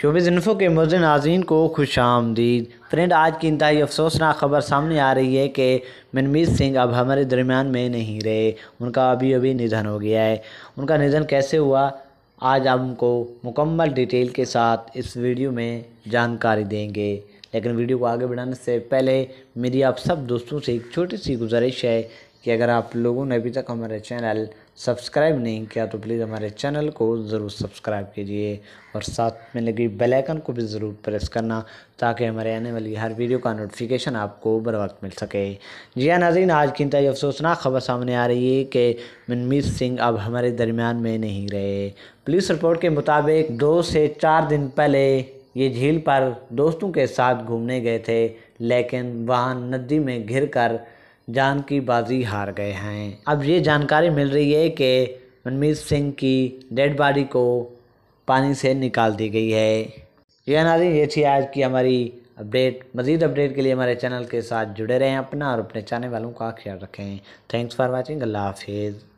showbiz info के मौजूद नाजीन को खुश आमदीद फ्रेंड आज की इंतई अफसोसनाक खबर सामने आ रही है कि मनमीत सिंह अब हमारे दरमियान में नहीं रहे उनका अभी अभी निधन हो गया है उनका निधन कैसे हुआ आज हमको मुकम्मल डिटेल के साथ इस वीडियो में जानकारी देंगे लेकिन वीडियो को आगे बढ़ाने से पहले मेरी आप सब दोस्तों से एक छोटी सी गुजारिश है कि अगर आप लोगों ने अभी तक हमारे चैनल सब्सक्राइब नहीं किया तो प्लीज़ हमारे चैनल को ज़रूर सब्सक्राइब कीजिए और साथ में लगी बेल आइकन को भी ज़रूर प्रेस करना ताकि हमारे आने वाली हर वीडियो का नोटिफिकेशन आपको बर वक्त मिल सके जी हाँ नाजीन आज की इंतजाई अफसोसनाक खबर सामने आ रही है कि मनमीत सिंह अब हमारे दरमियान में नहीं रहे पुलिस रिपोर्ट के मुताबिक दो से चार दिन पहले ये झील पर दोस्तों के साथ घूमने गए थे लेकिन वहाँ नदी में घिर कर जान की बाजी हार गए हैं अब ये जानकारी मिल रही है कि मनमीत सिंह की डेड बॉडी को पानी से निकाल दी गई है यह नाजी ये थी आज की हमारी अपडेट मज़ीद अपडेट के लिए हमारे चैनल के साथ जुड़े रहें अपना और अपने चाहने वालों का ख्याल रखें थैंक्स फॉर वॉचिंग अल्लाह हाफिज़